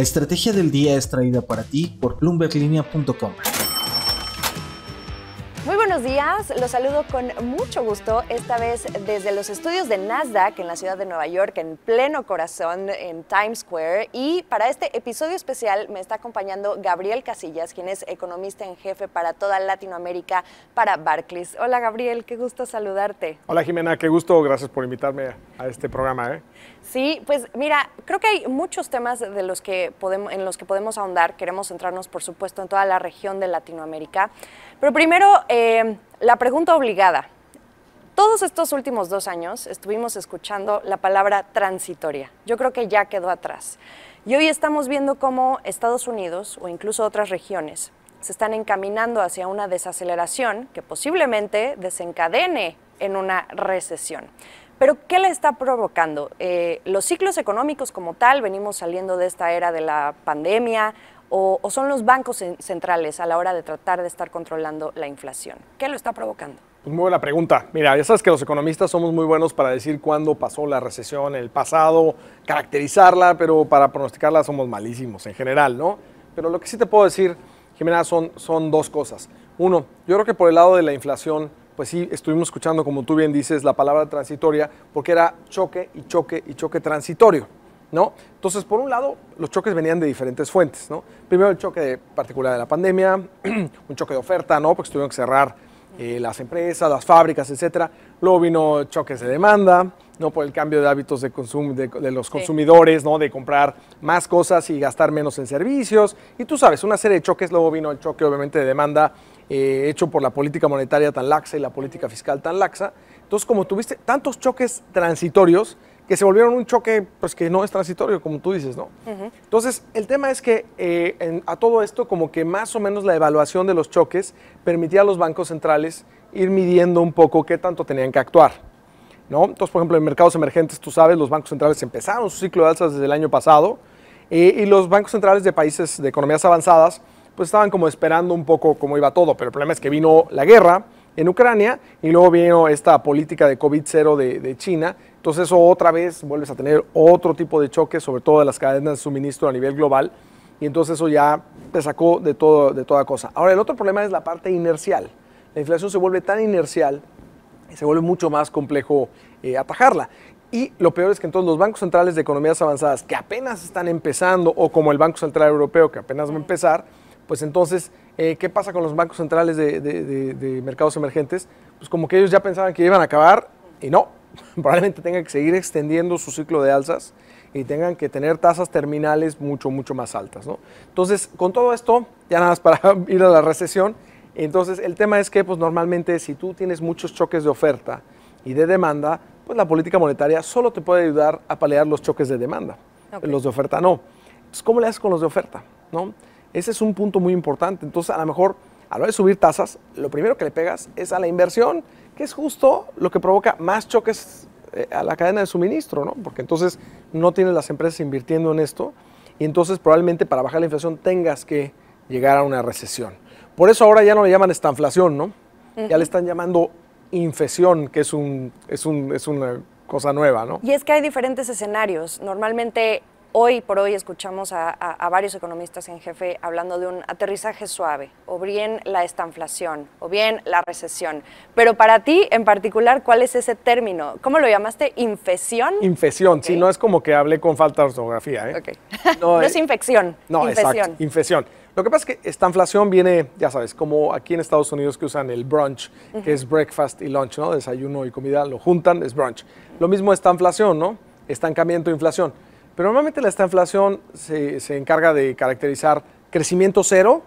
La estrategia del día es traída para ti por plumberlinia.com. Muy buenos días, los saludo con mucho gusto, esta vez desde los estudios de Nasdaq en la ciudad de Nueva York, en pleno corazón, en Times Square. Y para este episodio especial me está acompañando Gabriel Casillas, quien es economista en jefe para toda Latinoamérica para Barclays. Hola Gabriel, qué gusto saludarte. Hola Jimena, qué gusto, gracias por invitarme a este programa. ¿eh? Sí, pues mira, creo que hay muchos temas de los que podemos, en los que podemos ahondar. Queremos centrarnos, por supuesto, en toda la región de Latinoamérica. Pero primero, eh, la pregunta obligada. Todos estos últimos dos años estuvimos escuchando la palabra transitoria. Yo creo que ya quedó atrás. Y hoy estamos viendo cómo Estados Unidos o incluso otras regiones se están encaminando hacia una desaceleración que posiblemente desencadene en una recesión. Pero ¿qué le está provocando? Eh, ¿Los ciclos económicos como tal, venimos saliendo de esta era de la pandemia, o, son los bancos centrales a la hora de tratar de estar controlando la inflación? ¿Qué lo está provocando? Pues, muy buena pregunta. Mira, ya sabes que los economistas somos muy buenos para decir cuándo pasó la recesión, el pasado, caracterizarla, pero para pronosticarla somos malísimos en general, ¿no? Pero lo que sí te puedo decir, Jimena, son, son dos cosas. Uno, yo creo que por el lado de la inflación pues sí, estuvimos escuchando, como tú bien dices, la palabra transitoria, porque era choque y choque y choque transitorio. ¿No? Entonces, por un lado, los choques venían de diferentes fuentes. ¿no? Primero el choque particular de la pandemia, un choque de oferta, ¿no? porque tuvieron que cerrar eh, las empresas, las fábricas, etcétera. Luego vino choques de demanda, ¿no? por el cambio de hábitos de, consumo de, los consumidores, ¿no? de comprar más cosas y gastar menos en servicios. Y tú sabes, una serie de choques. Luego vino el choque, obviamente, de demanda eh, hecho por la política monetaria tan laxa y la política fiscal tan laxa. Entonces, como tuviste tantos choques transitorios que se volvieron un choque pues, que no es transitorio, como tú dices, ¿no? Entonces, el tema es que eh, a todo esto, como que más o menos la evaluación de los choques permitía a los bancos centrales ir midiendo un poco qué tanto tenían que actuar. ¿no? Entonces, por ejemplo, en mercados emergentes, tú sabes, los bancos centrales empezaron su ciclo de alzas desde el año pasado eh, y los bancos centrales de países de economías avanzadas pues estaban como esperando un poco cómo iba todo, pero el problema es que vino la guerra en Ucrania y luego vino esta política de COVID-0 de, China. Entonces eso otra vez vuelves a tener otro tipo de choque, sobre todo de las cadenas de suministro a nivel global, y entonces eso ya te sacó de, todo, toda cosa. Ahora, el otro problema es la parte inercial. La inflación se vuelve tan inercial y se vuelve mucho más complejo eh, atajarla. Y lo peor es que entonces los bancos centrales de economías avanzadas que apenas están empezando, o como el Banco Central Europeo que apenas va a empezar, pues entonces, eh, ¿qué pasa con los bancos centrales de, mercados emergentes? Pues como que ellos ya pensaban que iban a acabar y no, probablemente tengan que seguir extendiendo su ciclo de alzas y tengan que tener tasas terminales mucho, mucho más altas. Entonces, con todo esto, ya nada más para ir a la recesión, entonces el tema es que pues normalmente si tú tienes muchos choques de oferta y de demanda, pues la política monetaria solo te puede ayudar a paliar los choques de demanda, los de oferta no. ¿cómo le haces con los de oferta? ¿No? Ese es un punto muy importante. Entonces, a lo mejor, a la hora de subir tasas, lo primero que le pegas es a la inversión, que es justo lo que provoca más choques eh, a la cadena de suministro, ¿no? Porque entonces no tienes las empresas invirtiendo en esto y entonces probablemente para bajar la inflación tengas que llegar a una recesión. Por eso ahora ya no le llaman estanflación, ¿no? Ya le están llamando infección, que es, un, es, un, es una cosa nueva, ¿no? Y es que hay diferentes escenarios. Normalmente Hoy por hoy escuchamos a, varios economistas en jefe hablando de un aterrizaje suave, o bien la estanflación, o bien la recesión. Pero para ti en particular, ¿cuál es ese término? ¿Cómo lo llamaste? ¿Infesión? Infección. sí, no es como que hable con falta de ortografía. ¿eh? No, es eh, infección. No, exacto, infesión. Lo que pasa es que estanflación viene, ya sabes, como aquí en Estados Unidos que usan el brunch, que es breakfast y lunch, ¿no? Desayuno y comida, lo juntan, es brunch. Lo mismo estanflación, ¿no? Estancamiento, e inflación pero normalmente la inflación se, se encarga de caracterizar crecimiento cero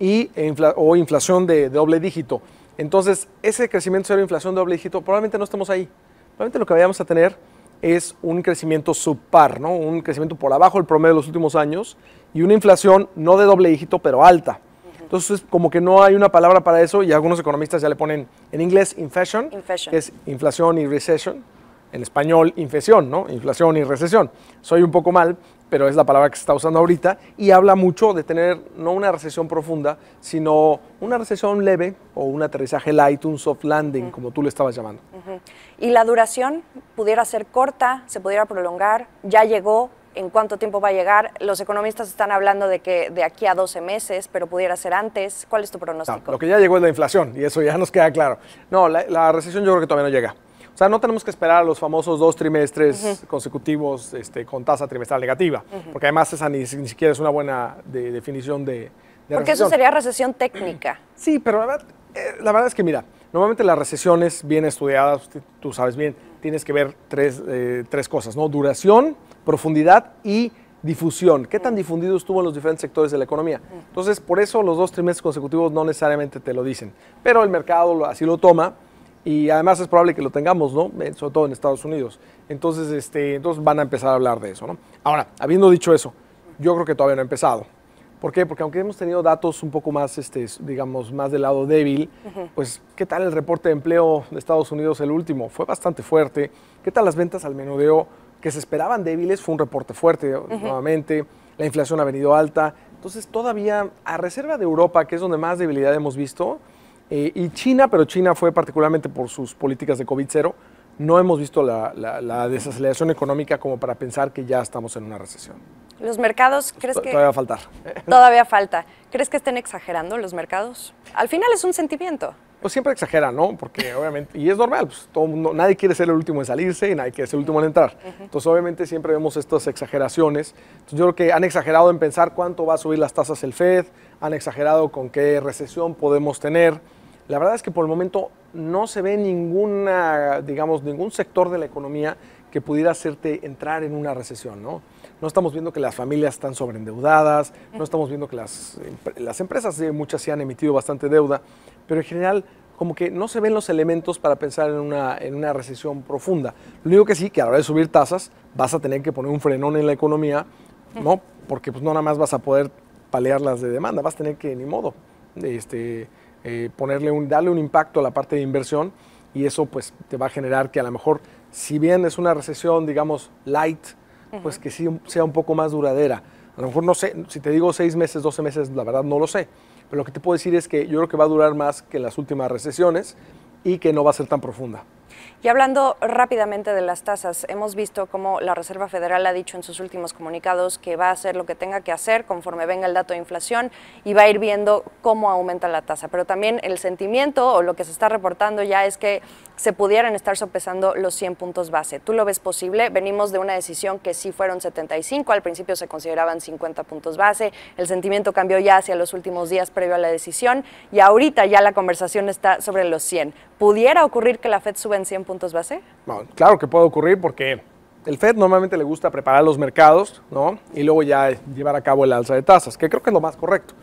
y, o inflación de, doble dígito. Entonces, ese crecimiento cero, inflación de doble dígito, probablemente no estemos ahí. Probablemente lo que vayamos a tener es un crecimiento subpar, ¿no? un crecimiento por abajo del promedio de los últimos años y una inflación no de doble dígito, pero alta. Entonces, como que no hay una palabra para eso y algunos economistas ya le ponen en inglés inflation, inflation. que es inflación y recession en español infección, ¿no? Inflación y recesión. Soy un poco mal, pero es la palabra que se está usando ahorita y habla mucho de tener no una recesión profunda, sino una recesión leve o un aterrizaje light, un soft landing, como tú le estabas llamando. Y la duración pudiera ser corta, se pudiera prolongar, ya llegó, en cuánto tiempo va a llegar. Los economistas están hablando de que de aquí a 12 meses, pero pudiera ser antes. ¿Cuál es tu pronóstico? Ah, lo que ya llegó es la inflación y eso ya nos queda claro. No, la, la recesión yo creo que todavía no llega. O sea, no tenemos que esperar a los famosos dos trimestres consecutivos este, con tasa trimestral negativa, porque además esa ni, siquiera es una buena definición de, de Porque eso sería recesión técnica. Sí, pero eh, la verdad, es que, mira, normalmente las recesiones bien estudiadas, tú sabes bien, tienes que ver tres, eh, tres cosas, ¿no? Duración, profundidad y difusión. ¿Qué tan difundido estuvo en los diferentes sectores de la economía? Entonces, por eso los dos trimestres consecutivos no necesariamente te lo dicen, pero el mercado así lo toma y además es probable que lo tengamos, ¿no? Sobre todo en Estados Unidos. Entonces, este, entonces van a empezar a hablar de eso, ¿no? Ahora, habiendo dicho eso, yo creo que todavía no ha empezado. ¿Por qué? Porque aunque hemos tenido datos un poco más, este, digamos, más del lado débil, pues, ¿qué tal el reporte de empleo de Estados Unidos, el último? Fue bastante fuerte. ¿Qué tal las ventas al menudeo que se esperaban débiles? Fue un reporte fuerte, nuevamente. La inflación ha venido alta. Entonces, todavía, a reserva de Europa, que es donde más debilidad hemos visto, eh, y China, pero China fue particularmente por sus políticas de COVID cero, no hemos visto la, desaceleración económica como para pensar que ya estamos en una recesión. ¿Los mercados crees que...? Todavía falta. Todavía falta. ¿Crees que estén exagerando los mercados? Al final es un sentimiento. Pues siempre exageran, ¿no? Porque obviamente, y es normal, pues todo mundo, nadie quiere ser el último en salirse y nadie quiere ser el último en entrar. Entonces obviamente siempre vemos estas exageraciones. Entonces yo creo que han exagerado en pensar cuánto va a subir las tasas el Fed, han exagerado con qué recesión podemos tener. La verdad es que por el momento no se ve ninguna, digamos, ningún sector de la economía que pudiera hacerte entrar en una recesión, ¿no? No estamos viendo que las familias están sobreendeudadas, no estamos viendo que las, las empresas, muchas sí han emitido bastante deuda, pero en general como que no se ven los elementos para pensar en una, en una recesión profunda. Lo único que sí, que a la hora de subir tasas vas a tener que poner un frenón en la economía, ¿no? Porque pues no nada más vas a poder paliar las de demanda, vas a tener que, ni modo, este, eh, ponerle un, darle un impacto a la parte de inversión y eso pues te va a generar que a lo mejor, si bien es una recesión, digamos, light, pues que sea un poco más duradera. A lo mejor no sé, si te digo seis meses, doce meses, la verdad no lo sé. Pero lo que te puedo decir es que yo creo que va a durar más que las últimas recesiones y que no va a ser tan profunda. Y hablando rápidamente de las tasas, hemos visto cómo la Reserva Federal ha dicho en sus últimos comunicados que va a hacer lo que tenga que hacer conforme venga el dato de inflación y va a ir viendo cómo aumenta la tasa. Pero también el sentimiento o lo que se está reportando ya es que se pudieran estar sopesando los 100 puntos base. ¿Tú lo ves posible? Venimos de una decisión que sí fueron 75, al principio se consideraban 50 puntos base, el sentimiento cambió ya hacia los últimos días previo a la decisión y ahorita ya la conversación está sobre los 100. ¿Pudiera ocurrir que la Fed suba en 100 puntos base? claro que puede ocurrir porque el Fed normalmente le gusta preparar los mercados ¿no? y luego ya llevar a cabo el alza de tasas, que creo que es lo más correcto.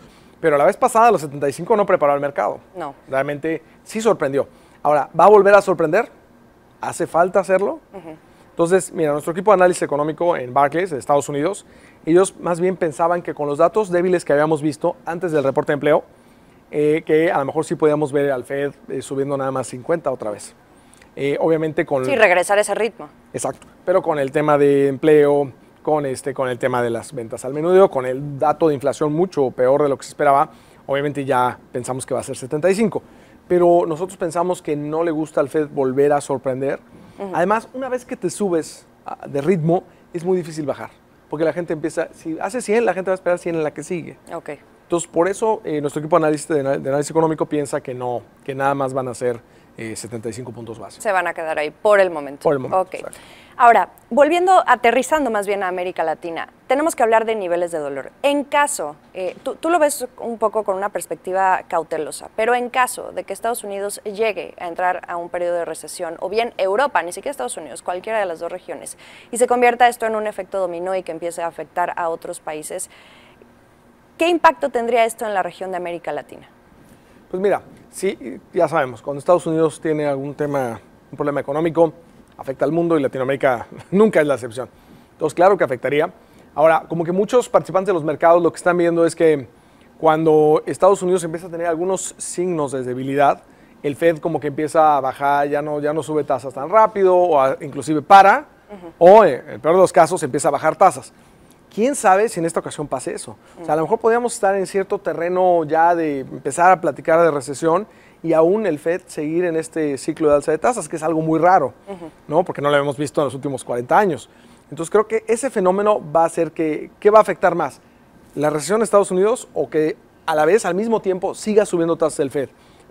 Pero la vez pasada, los 75 no preparó el mercado. No. Realmente sí sorprendió. Ahora, ¿va a volver a sorprender? ¿Hace falta hacerlo? Entonces, mira, nuestro equipo de análisis económico en Barclays, de Estados Unidos, ellos más bien pensaban que con los datos débiles que habíamos visto antes del reporte de empleo, eh, que a lo mejor sí podíamos ver al Fed eh, subiendo nada más 50 otra vez. Eh, obviamente con... Sí, regresar a ese ritmo. Exacto, pero con el tema de empleo, con, este, con el tema de las ventas al menudeo, con el dato de inflación mucho peor de lo que se esperaba, obviamente ya pensamos que va a ser 75, pero nosotros pensamos que no le gusta al Fed volver a sorprender. Además, una vez que te subes ah, de ritmo, es muy difícil bajar, porque la gente empieza, si hace 100, la gente va a esperar 100 en la que sigue. Ok. Entonces, por eso eh, nuestro equipo de análisis, de, análisis económico piensa que no, que nada más van a hacer 75 eh, puntos base. Se van a quedar ahí por el momento. Por el momento. Ahora, volviendo, aterrizando más bien a América Latina, tenemos que hablar de niveles de dolor. En caso, eh, tú, lo ves un poco con una perspectiva cautelosa, pero en caso de que Estados Unidos llegue a entrar a un periodo de recesión, o bien Europa, ni siquiera Estados Unidos, cualquiera de las dos regiones, y se convierta esto en un efecto dominó y que empiece a afectar a otros países, ¿qué impacto tendría esto en la región de América Latina? Pues mira, Sí, ya sabemos, cuando Estados Unidos tiene algún tema, un problema económico, afecta al mundo y Latinoamérica nunca es la excepción. Entonces, claro que afectaría. Ahora, como que muchos participantes de los mercados lo que están viendo es que cuando Estados Unidos empieza a tener algunos signos de debilidad, el Fed como que empieza a bajar, ya no, ya no sube tasas tan rápido, o inclusive para, o en el peor de los casos empieza a bajar tasas. ¿Quién sabe si en esta ocasión pase eso? O sea, a lo mejor podríamos estar en cierto terreno ya de empezar a platicar de recesión y aún el FED seguir en este ciclo de alza de tasas, que es algo muy raro, ¿no? Porque no lo hemos visto en los últimos 40 años. Entonces creo que ese fenómeno va a hacer que, ¿qué va a afectar más? ¿La recesión de Estados Unidos o que a la vez, al mismo tiempo, siga subiendo tasas el FED?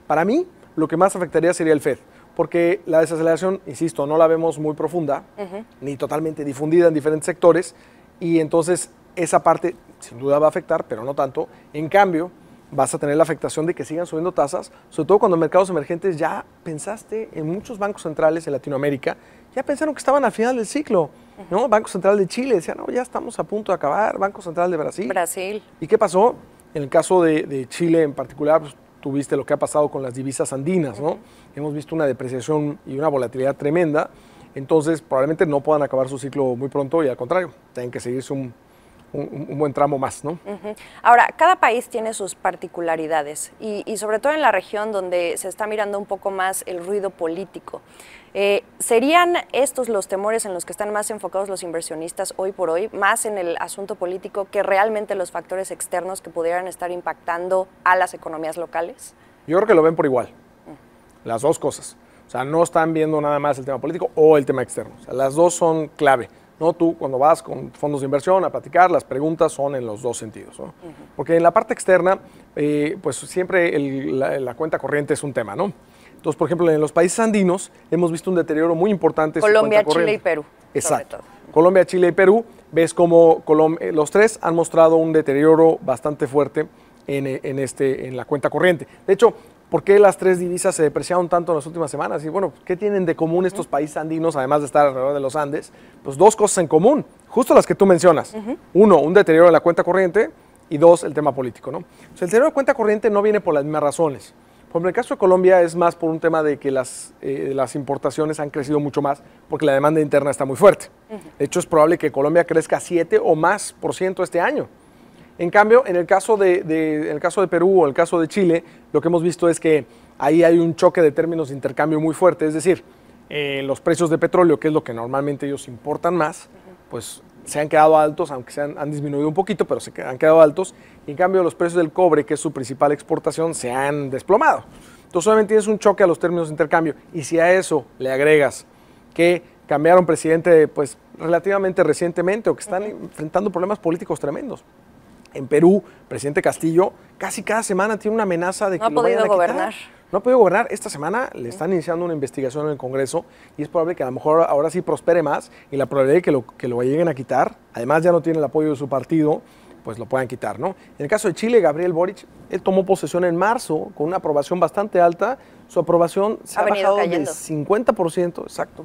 Para mí, lo que más afectaría sería el FED, porque la desaceleración, insisto, no la vemos muy profunda, ni totalmente difundida en diferentes sectores, y entonces esa parte sin duda va a afectar, pero no tanto. En cambio, vas a tener la afectación de que sigan subiendo tasas, sobre todo cuando en mercados emergentes ya pensaste en muchos bancos centrales en Latinoamérica, ya pensaron que estaban al final del ciclo. ¿no? Banco Central de Chile decía, no, ya estamos a punto de acabar, Banco Central de Brasil. Brasil. ¿Y qué pasó? En el caso de, Chile en particular, pues, tuviste lo que ha pasado con las divisas andinas, ¿no? Hemos visto una depreciación y una volatilidad tremenda entonces probablemente no puedan acabar su ciclo muy pronto y al contrario, tienen que seguirse un, un, buen tramo más. ¿no? Ahora, cada país tiene sus particularidades y, sobre todo en la región donde se está mirando un poco más el ruido político. Eh, ¿Serían estos los temores en los que están más enfocados los inversionistas hoy por hoy, más en el asunto político que realmente los factores externos que pudieran estar impactando a las economías locales? Yo creo que lo ven por igual, mm. las dos cosas sea, no están viendo nada más el tema político o el tema externo. O sea, las dos son clave. ¿no? Tú cuando vas con fondos de inversión a platicar, las preguntas son en los dos sentidos. Porque en la parte externa, eh, pues siempre la, cuenta corriente es un tema, ¿no? Entonces, por ejemplo, en los países andinos hemos visto un deterioro muy importante. Colombia, Chile y Perú. Exacto. Colombia, Chile y Perú, ves como eh, los tres han mostrado un deterioro bastante fuerte en, eh, este, en la cuenta corriente. De hecho, ¿por qué las tres divisas se depreciaron tanto en las últimas semanas? Y bueno, ¿qué tienen de común estos países andinos, además de estar alrededor de los Andes? Pues dos cosas en común, justo las que tú mencionas. Uno, un deterioro de la cuenta corriente y dos, el tema político. ¿no? el deterioro de cuenta corriente no viene por las mismas razones. Por ejemplo, el caso de Colombia es más por un tema de que las, eh, las importaciones han crecido mucho más porque la demanda interna está muy fuerte. De hecho, es probable que Colombia crezca 7 o más por ciento este año. En cambio, en el caso de, Perú o el caso de Chile, lo que hemos visto es que ahí hay un choque de términos de intercambio muy fuerte, es decir, eh, los precios de petróleo, que es lo que normalmente ellos importan más, pues se han quedado altos, aunque se han, disminuido un poquito, pero se han quedado altos. Y en cambio, los precios del cobre, que es su principal exportación, se han desplomado. Entonces, obviamente tienes un choque a los términos de intercambio. Y si a eso le agregas que cambiaron presidente pues, relativamente recientemente o que están enfrentando problemas políticos tremendos, en Perú, presidente Castillo casi cada semana tiene una amenaza de que no ha podido gobernar. No ha podido gobernar. Esta semana le están iniciando una investigación en el Congreso y es probable que a lo mejor ahora sí prospere más y la probabilidad de que lo, que lo lleguen a quitar, además ya no tiene el apoyo de su partido, pues lo puedan quitar, ¿no? En el caso de Chile, Gabriel Boric, él tomó posesión en marzo con una aprobación bastante alta. Su aprobación se ha, bajado del 50%, exacto,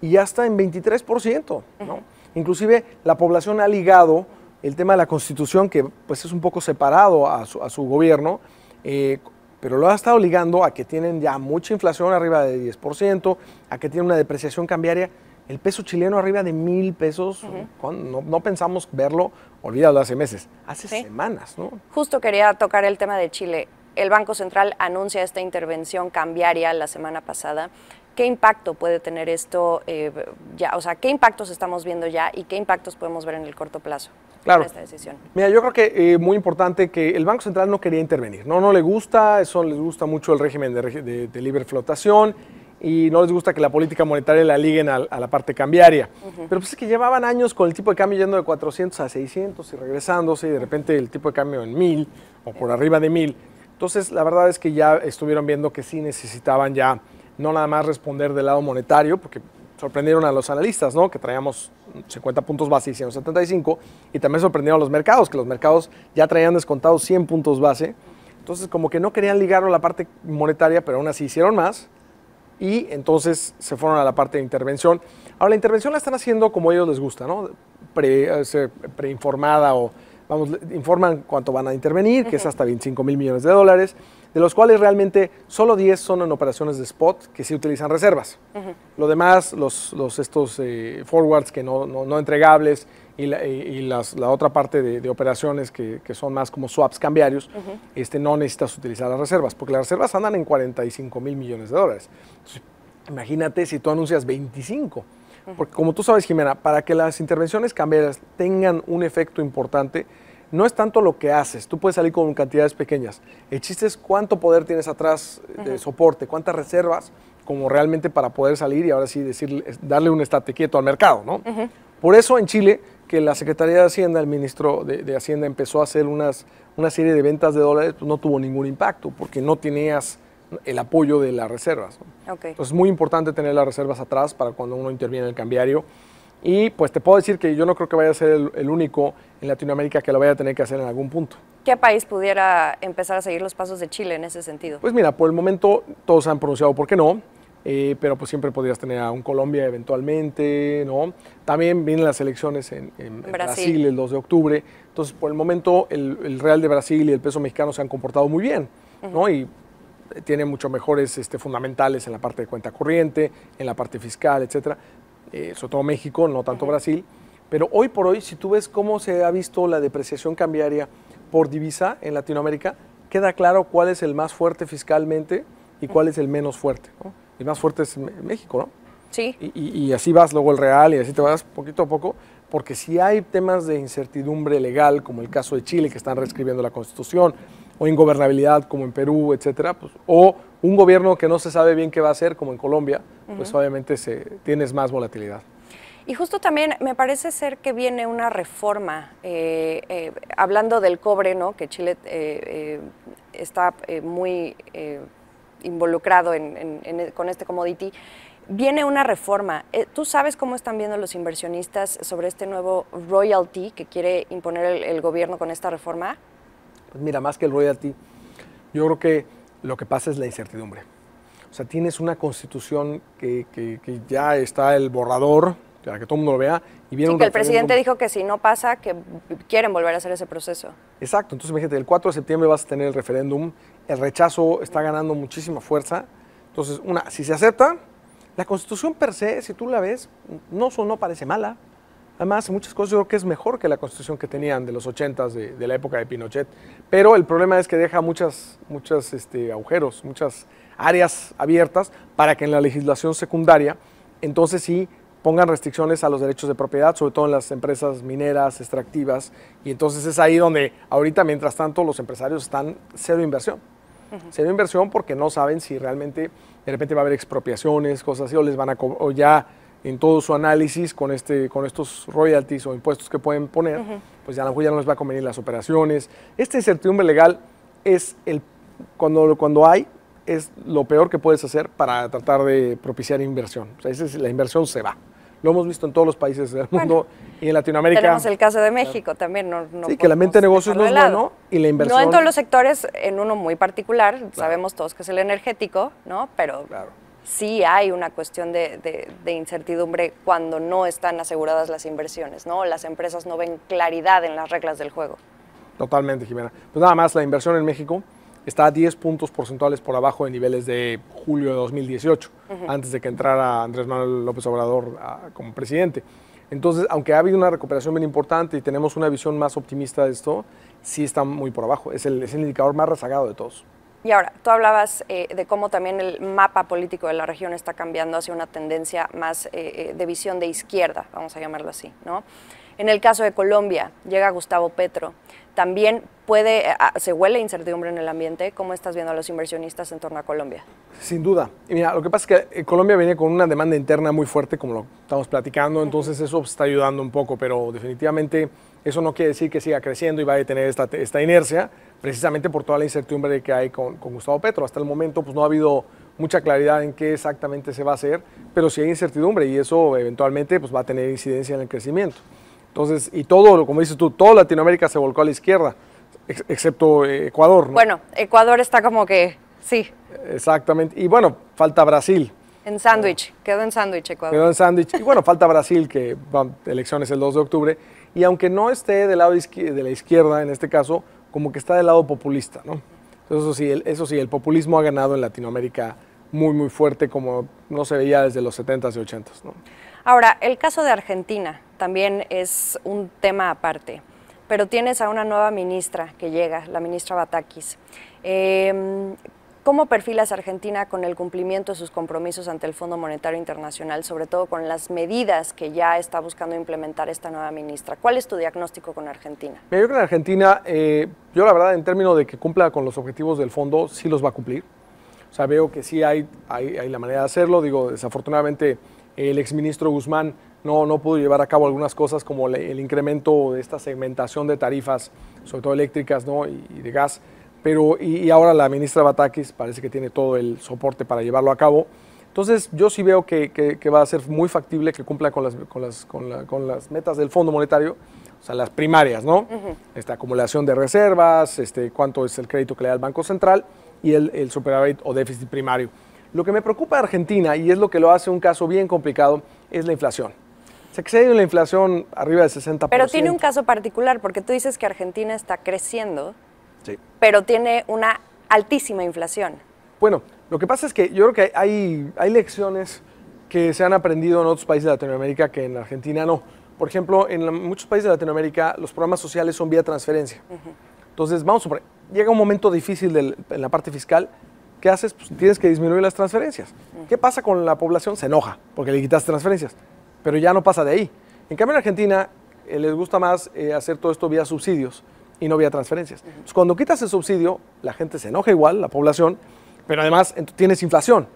y ya está en 23%, ¿no? Inclusive la población ha ligado el tema de la constitución, que pues es un poco separado a su, gobierno, eh, pero lo ha estado ligando a que tienen ya mucha inflación arriba de 10%, a que tienen una depreciación cambiaria. El peso chileno arriba de mil pesos, no, pensamos verlo, olvídalo, hace meses, hace semanas, ¿no? Justo quería tocar el tema de Chile. El Banco Central anuncia esta intervención cambiaria la semana pasada. ¿Qué impacto puede tener esto eh, ya? O sea, ¿qué impactos estamos viendo ya y qué impactos podemos ver en el corto plazo? claro. Mira, yo creo que eh, muy importante que el Banco Central no quería intervenir, no, no le gusta, eso les gusta mucho el régimen de, libre flotación y no les gusta que la política monetaria la liguen a, la parte cambiaria. Pero pues es que llevaban años con el tipo de cambio yendo de 400 a 600 y regresándose y de repente el tipo de cambio en 1000 o por arriba de 1000. Entonces la verdad es que ya estuvieron viendo que sí necesitaban ya no nada más responder del lado monetario, porque sorprendieron a los analistas, ¿no? Que traíamos 50 puntos base y 175. Y también sorprendieron a los mercados, que los mercados ya traían descontados 100 puntos base. Entonces, como que no querían ligarlo a la parte monetaria, pero aún así hicieron más. Y entonces se fueron a la parte de intervención. Ahora, la intervención la están haciendo como a ellos les gusta, ¿no? Eh, preinformada o, vamos, informan cuánto van a intervenir, que es hasta 25 mil millones de dólares de los cuales realmente solo 10 son en operaciones de spot que sí utilizan reservas. Lo demás, los, los estos eh, forwards que no, no, entregables y, la, y la, otra parte de, operaciones que, que, son más como swaps cambiarios, este, no necesitas utilizar las reservas, porque las reservas andan en 45 mil millones de dólares. imagínate si tú anuncias 25. Porque como tú sabes, Jimena, para que las intervenciones cambiarias tengan un efecto importante, no es tanto lo que haces, tú puedes salir con cantidades pequeñas. El chiste es cuánto poder tienes atrás de soporte, cuántas reservas como realmente para poder salir y ahora sí decirle, darle un estate quieto al mercado, ¿no? Por eso en Chile, que la Secretaría de Hacienda, el ministro de, Hacienda empezó a hacer unas, una serie de ventas de dólares, pues no tuvo ningún impacto porque no tenías el apoyo de las reservas. Entonces es muy importante tener las reservas atrás para cuando uno interviene en el cambiario y pues te puedo decir que yo no creo que vaya a ser el, único en Latinoamérica que lo vaya a tener que hacer en algún punto. ¿Qué país pudiera empezar a seguir los pasos de Chile en ese sentido? Pues mira, por el momento todos han pronunciado por qué no, eh, pero pues siempre podrías tener a un Colombia eventualmente, ¿no? También vienen las elecciones en, Brasil. el 2 de octubre, entonces por el momento el, Real de Brasil y el peso mexicano se han comportado muy bien, ¿no? Y eh, tiene mucho mejores este, fundamentales en la parte de cuenta corriente, en la parte fiscal, etcétera. Eh, sobre todo México, no tanto Brasil. Pero hoy por hoy, si tú ves cómo se ha visto la depreciación cambiaria por divisa en Latinoamérica, queda claro cuál es el más fuerte fiscalmente y cuál es el menos fuerte. El más fuerte es México, ¿no? Sí. Y, y, así vas luego el real y así te vas poquito a poco, porque si hay temas de incertidumbre legal, como el caso de Chile, que están reescribiendo la constitución, o ingobernabilidad como en Perú, etcétera, pues, o un gobierno que no se sabe bien qué va a hacer como en Colombia, pues obviamente se, tienes más volatilidad. Y justo también me parece ser que viene una reforma, eh, eh, hablando del cobre, ¿no? que Chile eh, está muy involucrado con este commodity, viene una reforma. ¿Tú sabes cómo están viendo los inversionistas sobre este nuevo royalty que quiere imponer el gobierno con esta reforma? Pues mira, más que el royalty, yo creo que lo que pasa es la incertidumbre. O sea, tienes una constitución que, ya está el borrador, para que todo el mundo lo vea. Y viene que el presidente dijo que si no pasa, que quieren volver a hacer ese proceso. Exacto, entonces imagínate, el 4 de septiembre vas a tener el referéndum, el rechazo está ganando muchísima fuerza. Entonces, una, si se acepta, la constitución per se, si tú la ves, no, no parece mala. Además, en muchas cosas yo creo que es mejor que la constitución que tenían de los 80 de, de, la época de Pinochet. Pero el problema es que deja muchas, este, agujeros, muchas áreas abiertas para que en la legislación secundaria, entonces sí pongan restricciones a los derechos de propiedad, sobre todo en las empresas mineras, extractivas, y entonces es ahí donde ahorita, mientras tanto, los empresarios están cero inversión. Cero inversión porque no saben si realmente de repente va a haber expropiaciones, cosas así, o les van a o ya en todo su análisis con, este, con estos royalties o impuestos que pueden poner, pues ya a mejor ya no les va a convenir las operaciones. Esta incertidumbre legal es el, cuando, cuando hay, es lo peor que puedes hacer para tratar de propiciar inversión. O sea, es, la inversión se va. Lo hemos visto en todos los países del mundo y en Latinoamérica. Tenemos el caso de México también. No, sí, que la mente de negocios no es bueno y la inversión. No en todos los sectores, en uno muy particular, sabemos todos que es el energético, ¿no? Pero claro sí hay una cuestión de, incertidumbre cuando no están aseguradas las inversiones, ¿no? Las empresas no ven claridad en las reglas del juego. Totalmente, Jimena. Pues nada más, la inversión en México está a 10 puntos porcentuales por abajo de niveles de julio de 2018, antes de que entrara Andrés Manuel López Obrador ah, como presidente. Entonces, aunque ha habido una recuperación bien importante y tenemos una visión más optimista de esto, sí está muy por abajo. es el indicador más rezagado de todos. Y ahora, tú hablabas eh, de cómo también el mapa político de la región está cambiando hacia una tendencia más eh, eh, de visión de izquierda, vamos a llamarlo así, ¿no? En el caso de Colombia, llega Gustavo Petro. También puede, ah, se huele incertidumbre en el ambiente. ¿Cómo estás viendo a los inversionistas en torno a Colombia? Sin duda. Mira, lo que pasa es que Colombia venía con una demanda interna muy fuerte, como lo estamos platicando, entonces eso está ayudando un poco, pero definitivamente eso no quiere decir que siga creciendo y vaya a tener esta, esta inercia precisamente por toda la incertidumbre que hay con, con, Gustavo Petro. Hasta el momento pues, no ha habido mucha claridad en qué exactamente se va a hacer, pero sí hay incertidumbre y eso eventualmente pues, va a tener incidencia en el crecimiento. Entonces, y todo, como dices tú, toda Latinoamérica se volcó a la izquierda, excepto eh, Ecuador. Bueno, Ecuador está como que sí. Exactamente. Y bueno, falta Brasil. En sándwich, quedó en sándwich Ecuador. Quedó en sándwich. Y bueno, falta Brasil, que van elecciones el 2 de octubre. Y aunque no esté del lado de la izquierda, en este caso, como que está del lado populista, ¿no? eso sí, el, eso sí, el populismo ha ganado en Latinoamérica muy, muy fuerte como no se veía desde los 70s y 80s, ¿no? Ahora, el caso de Argentina también es un tema aparte, pero tienes a una nueva ministra que llega, la ministra Batakis. Eh, ¿Cómo perfilas Argentina con el cumplimiento de sus compromisos ante el Fondo Monetario Internacional, sobre todo con las medidas que ya está buscando implementar esta nueva ministra? ¿Cuál es tu diagnóstico con Argentina? yo creo que Argentina, eh, yo la verdad, en términos de que cumpla con los objetivos del fondo, sí los va a cumplir. O sea, veo que sí hay, hay, la manera de hacerlo. Digo, desafortunadamente, el exministro Guzmán no, no pudo llevar a cabo algunas cosas como el, incremento de esta segmentación de tarifas, sobre todo eléctricas ¿no? y de gas pero y, ahora la ministra Batakis parece que tiene todo el soporte para llevarlo a cabo. Entonces yo sí veo que, va a ser muy factible que cumpla con las, con las, metas del Fondo Monetario, o sea, las primarias, ¿no? Esta acumulación de reservas, este, cuánto es el crédito que le da el Banco Central y el, superávit o déficit primario. Lo que me preocupa de Argentina, y es lo que lo hace un caso bien complicado, es la inflación. Se excede la inflación arriba del 60%. Pero tiene un caso particular, porque tú dices que Argentina está creciendo pero tiene una altísima inflación. Bueno, lo que pasa es que yo creo que hay, lecciones que se han aprendido en otros países de Latinoamérica que en Argentina no. Por ejemplo, en muchos países de Latinoamérica los programas sociales son vía transferencia. Entonces, vamos a llega un momento difícil en la parte fiscal, ¿qué haces? Pues tienes que disminuir las transferencias. ¿Qué pasa con la población? Se enoja porque le quitas transferencias, pero ya no pasa de ahí. En cambio, en Argentina eh, les gusta más eh, hacer todo esto vía subsidios y no había transferencias. Entonces, cuando quitas el subsidio, la gente se enoja igual, la población, pero además tienes inflación,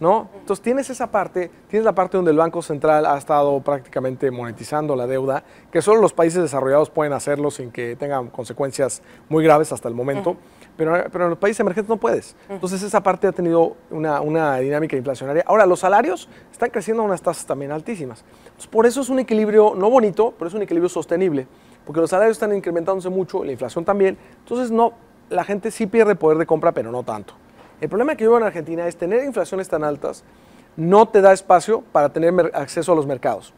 ¿no? Entonces tienes esa parte, tienes la parte donde el Banco Central ha estado prácticamente monetizando la deuda, que solo los países desarrollados pueden hacerlo sin que tengan consecuencias muy graves hasta el momento. Pero, pero, en los países emergentes no puedes. Entonces esa parte ha tenido una, una, dinámica inflacionaria. Ahora, los salarios están creciendo a unas tasas también altísimas. por eso es un equilibrio, no bonito, pero es un equilibrio sostenible porque los salarios están incrementándose mucho, la inflación también, entonces no, la gente sí pierde poder de compra, pero no tanto. El problema que yo en Argentina es tener inflaciones tan altas no te da espacio para tener acceso a los mercados,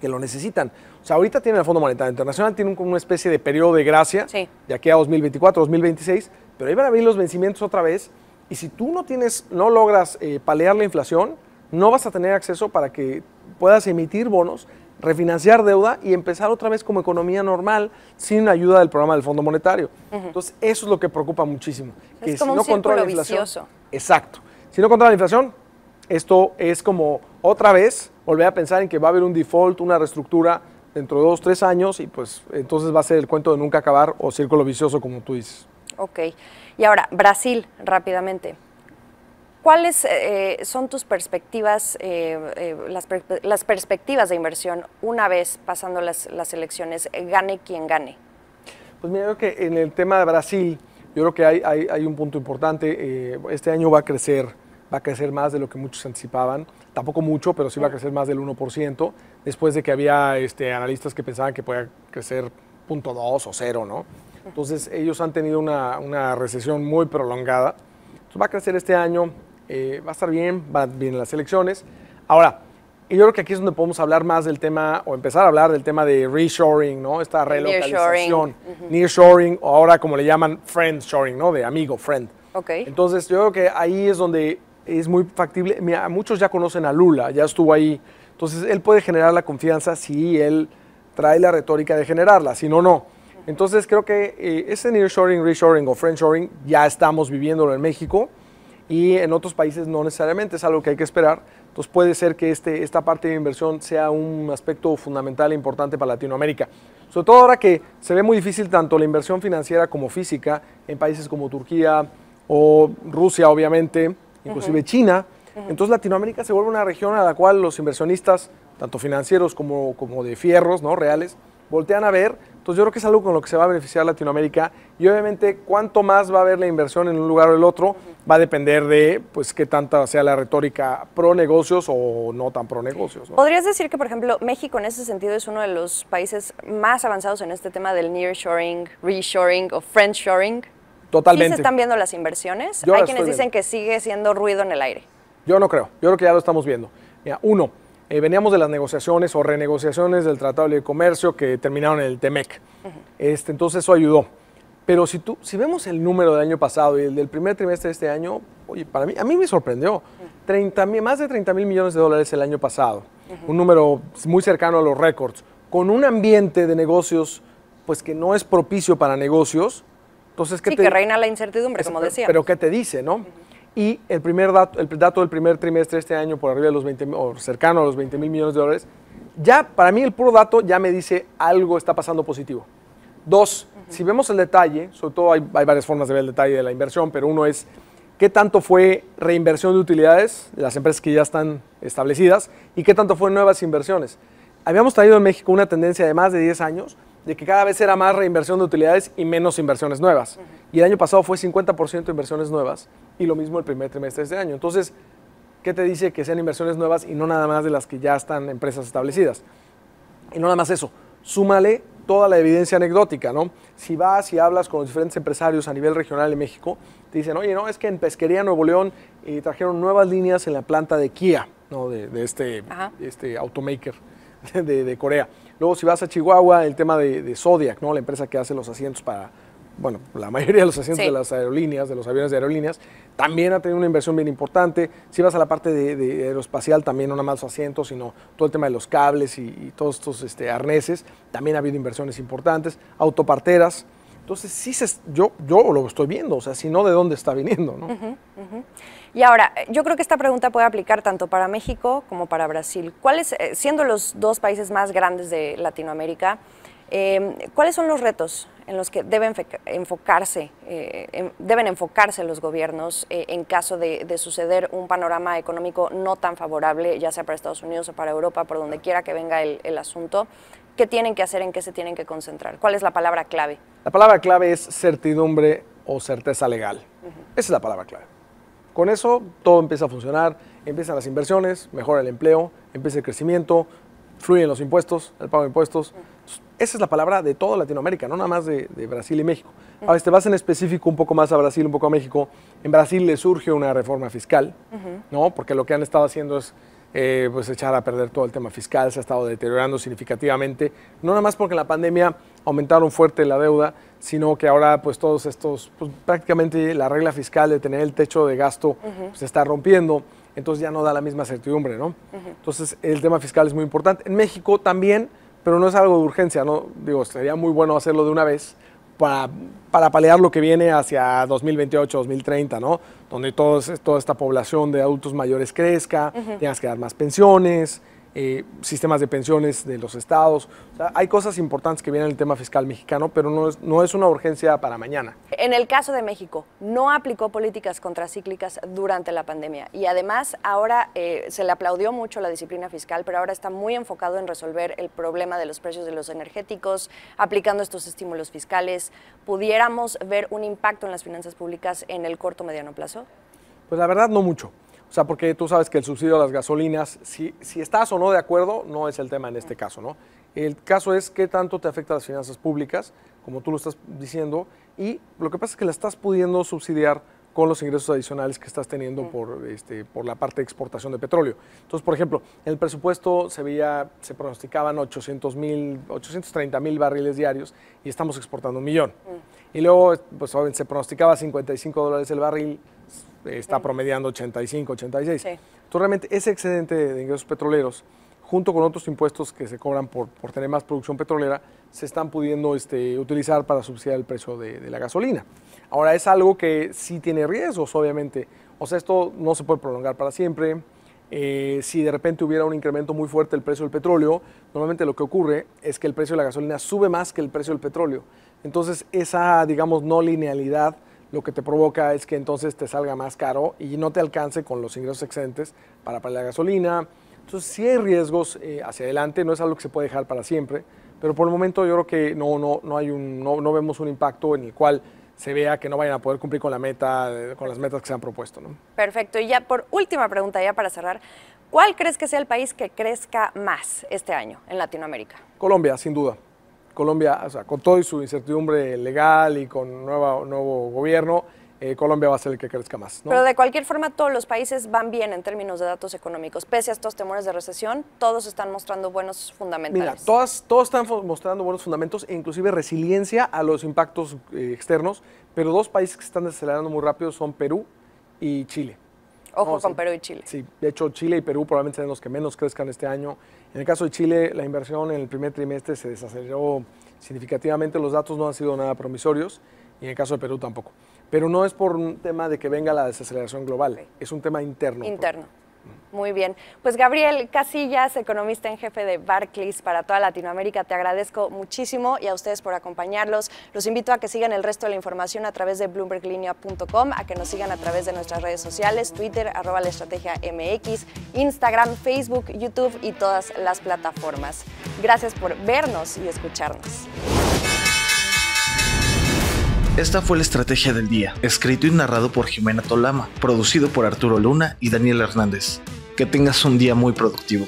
que lo necesitan. O sea, ahorita tienen el Fondo Monetario Internacional, tiene una especie de periodo de gracia de aquí a 2024, 2026, pero ahí van a venir los vencimientos otra vez y si tú no tienes, no logras eh, palear la inflación, no vas a tener acceso para que puedas emitir bonos refinanciar deuda y empezar otra vez como economía normal sin ayuda del programa del Fondo Monetario. Entonces, eso es lo que preocupa muchísimo. Es como si no controla la inflación. Vicioso. Exacto. Si no controla la inflación, esto es como otra vez volver a pensar en que va a haber un default, una reestructura dentro de dos, tres años y pues entonces va a ser el cuento de nunca acabar o círculo vicioso como tú dices. Ok. Y ahora, Brasil, rápidamente. ¿Cuáles eh, eh, son tus perspectivas, eh, las, perspectivas de inversión una vez pasando las, elecciones, gane quien gane? Pues mira, yo creo que en el tema de Brasil, yo creo que hay, un punto importante. este año va a crecer, va a crecer más de lo que muchos anticipaban. Tampoco mucho, pero sí va a crecer más del 1%, después de que había este, analistas que pensaban que podía crecer 0.2 o 0, ¿no? Entonces ellos han tenido una, recesión muy prolongada. va a crecer este año eh, va a estar bien, van bien las elecciones. Ahora, yo creo que aquí es donde podemos hablar más del tema, o empezar a hablar del tema de reshoring, ¿no? Esta relocalización, nearshoring, o ahora como le llaman friendshoring, ¿no? De amigo, friend. Ok. Entonces, yo creo que ahí es donde es muy factible. Mira, muchos ya conocen a Lula, ya estuvo ahí. Entonces, él puede generar la confianza si él trae la retórica de generarla, si no, no. Entonces, creo que eh, ese nearshoring, reshoring o friendshoring ya estamos viviéndolo en México y en otros países no necesariamente, es algo que hay que esperar. Entonces puede ser que este, esta parte de inversión sea un aspecto fundamental e importante para Latinoamérica. Sobre todo ahora que se ve muy difícil tanto la inversión financiera como física en países como Turquía o Rusia, obviamente, inclusive China. Entonces Latinoamérica se vuelve una región a la cual los inversionistas, tanto financieros como, como de fierros, ¿no? reales, voltean a ver. Entonces yo creo que es algo con lo que se va a beneficiar Latinoamérica y obviamente cuánto más va a haber la inversión en un lugar o el otro va a depender de pues qué tanta sea la retórica pro negocios o no tan pro negocios. ¿Podrías decir que por ejemplo México en ese sentido es uno de los países más avanzados en este tema del nearshoring, reshoring o friendshoring? Totalmente. ¿Sí se están viendo las inversiones? Hay quienes dicen que sigue siendo ruido en el aire. Yo no creo. Yo creo que ya lo estamos viendo. Mira, uno, eh, veníamos de las negociaciones o renegociaciones del Tratado de Comercio que terminaron en el TEMEC. este, entonces eso ayudó. Pero si, tú, si vemos el número del año pasado y el del primer trimestre de este año, oye, para mí, a mí me sorprendió. 30, más de 30 mil millones de dólares el año pasado. Un número muy cercano a los récords. Con un ambiente de negocios pues que no es propicio para negocios. Entonces, ¿qué sí, que reina la incertidumbre, como decía. Pero ¿qué te dice, no? y el primer dato, el dato del primer trimestre de este año por arriba de los 20 o cercano a los 20 mil millones de dólares, ya para mí el puro dato ya me dice algo está pasando positivo. Dos, si vemos el detalle, sobre todo hay, hay, varias formas de ver el detalle de la inversión, pero uno es qué tanto fue reinversión de utilidades de las empresas que ya están establecidas y qué tanto fue nuevas inversiones. Habíamos traído en México una tendencia de más de 10 años de que cada vez era más reinversión de utilidades y menos inversiones nuevas. Y el año pasado fue 50% inversiones nuevas y lo mismo el primer trimestre de este año. Entonces, ¿qué te dice que sean inversiones nuevas y no nada más de las que ya están empresas establecidas? Y no nada más eso, súmale toda la evidencia anecdótica, ¿no? Si vas y hablas con los diferentes empresarios a nivel regional en México, te dicen, oye, no, es que en Pesquería Nuevo León eh, trajeron nuevas líneas en la planta de Kia, ¿no? De, este, este automaker de Corea. Luego, si vas a Chihuahua, el tema de, Zodiac, ¿no? La empresa que hace los asientos para, bueno, la mayoría de los asientos de las aerolíneas, de los aviones de aerolíneas, también ha tenido una inversión bien importante. Si vas a la parte de, aeroespacial, también no nada más los asientos, sino todo el tema de los cables y, todos estos este, arneses, también ha habido inversiones importantes. Autoparteras. Entonces, sí, se, yo, yo lo estoy viendo, o sea, si no, ¿de dónde está viniendo? ¿no? Y ahora, yo creo que esta pregunta puede aplicar tanto para México como para Brasil. ¿Cuáles, eh, siendo los dos países más grandes de Latinoamérica, eh, ¿cuáles son los retos en los que deben enfocarse, eh, deben enfocarse los gobiernos en caso de, suceder un panorama económico no tan favorable, ya sea para Estados Unidos o para Europa, por donde quiera que venga el, asunto? ¿Qué tienen que hacer? ¿En qué se tienen que concentrar? ¿Cuál es la palabra clave? La palabra clave es certidumbre o certeza legal. Esa es la palabra clave. Con eso todo empieza a funcionar, empiezan las inversiones, mejora el empleo, empieza el crecimiento, fluyen los impuestos, el pago de impuestos. Esa es la palabra de toda Latinoamérica, no nada más de, Brasil y México. Ahora, veces te vas en específico un poco más a Brasil, un poco a México, en Brasil le surge una reforma fiscal, ¿no? Porque lo que han estado haciendo es eh, pues echar a perder todo el tema fiscal, se ha estado deteriorando significativamente, no nada más porque en la pandemia aumentaron fuerte la deuda, sino que ahora pues todos estos, pues, prácticamente la regla fiscal de tener el techo de gasto pues, se está rompiendo, entonces ya no da la misma certidumbre, ¿no? Entonces el tema fiscal es muy importante. En México también, pero no es algo de urgencia, ¿no? Digo, sería muy bueno hacerlo de una vez, para, para paliar lo que viene hacia 2028, 2030, ¿no? Donde toda esta población de adultos mayores crezca, tengas que dar más pensiones, eh, sistemas de pensiones de los estados. hay cosas importantes que vienen en el tema fiscal mexicano, pero no es, no es una urgencia para mañana. En el caso de México, no aplicó políticas contracíclicas durante la pandemia y además ahora eh, se le aplaudió mucho la disciplina fiscal, pero ahora está muy enfocado en resolver el problema de los precios de los energéticos, aplicando estos estímulos fiscales. ¿Pudiéramos ver un impacto en las finanzas públicas en el corto mediano plazo? Pues la verdad no mucho. O sea, porque tú sabes que el subsidio a las gasolinas, si, estás o no de acuerdo, no es el tema en este caso, ¿no? El caso es qué tanto te afecta a las finanzas públicas, como tú lo estás diciendo, y lo que pasa es que la estás pudiendo subsidiar con los ingresos adicionales que estás teniendo por, este, por la parte de exportación de petróleo. Entonces, por ejemplo, en el presupuesto se veía, se pronosticaban 800 mil, 830 mil barriles diarios y estamos exportando un millón. Y luego, pues se pronosticaba 55 dólares el barril está promediando 85, 86. Entonces, realmente ese excedente de ingresos petroleros, junto con otros impuestos que se cobran por, por tener más producción petrolera, se están pudiendo este, utilizar para subsidiar el precio de, la gasolina. Ahora, es algo que sí tiene riesgos, obviamente. O sea, esto no se puede prolongar para siempre. Eh, si de repente hubiera un incremento muy fuerte del precio del petróleo, normalmente lo que ocurre es que el precio de la gasolina sube más que el precio del petróleo. Entonces, esa, digamos, no linealidad lo que te provoca es que entonces te salga más caro y no te alcance con los ingresos excedentes para pagar la gasolina. Entonces sí hay riesgos eh, hacia adelante, no es algo que se puede dejar para siempre, pero por el momento yo creo que no, no, hay un, no, vemos un impacto en el cual se vea que no vayan a poder cumplir con la meta, eh, con las metas que se han propuesto. Perfecto. Y ya por última pregunta, ya para cerrar, ¿cuál crees que sea el país que crezca más este año en Latinoamérica? Colombia, sin duda. Colombia, o sea, con todo y su incertidumbre legal y con nuevo gobierno, eh, Colombia va a ser el que crezca más. Pero de cualquier forma, todos los países van bien en términos de datos económicos. Pese a estos temores de recesión, todos están mostrando buenos fundamentos. Mira, todos están mostrando buenos fundamentos e inclusive resiliencia a los impactos eh, externos, pero dos países que están desacelerando muy rápido son Perú y Chile. Ojo con Perú y Chile. Sí, de hecho Chile y Perú probablemente serán los que menos crezcan este año en el caso de Chile, la inversión en el primer trimestre se desaceleró significativamente, los datos no han sido nada promisorios y en el caso de Perú tampoco. Pero no es por un tema de que venga la desaceleración global, es un tema interno. Interno. Muy bien. Pues Gabriel Casillas, economista en jefe de Barclays para toda Latinoamérica, te agradezco muchísimo y a ustedes por acompañarlos. Los invito a que sigan el resto de la información a través de bloomberglinea.com, a que nos sigan a través de nuestras redes sociales, Twitter, arroba la estrategia MX, Instagram, Facebook, YouTube y todas las plataformas. Gracias por vernos y escucharnos. Esta fue la estrategia del día, escrito y narrado por Jimena Tolama, producido por Arturo Luna y Daniel Hernández. Que tengas un día muy productivo.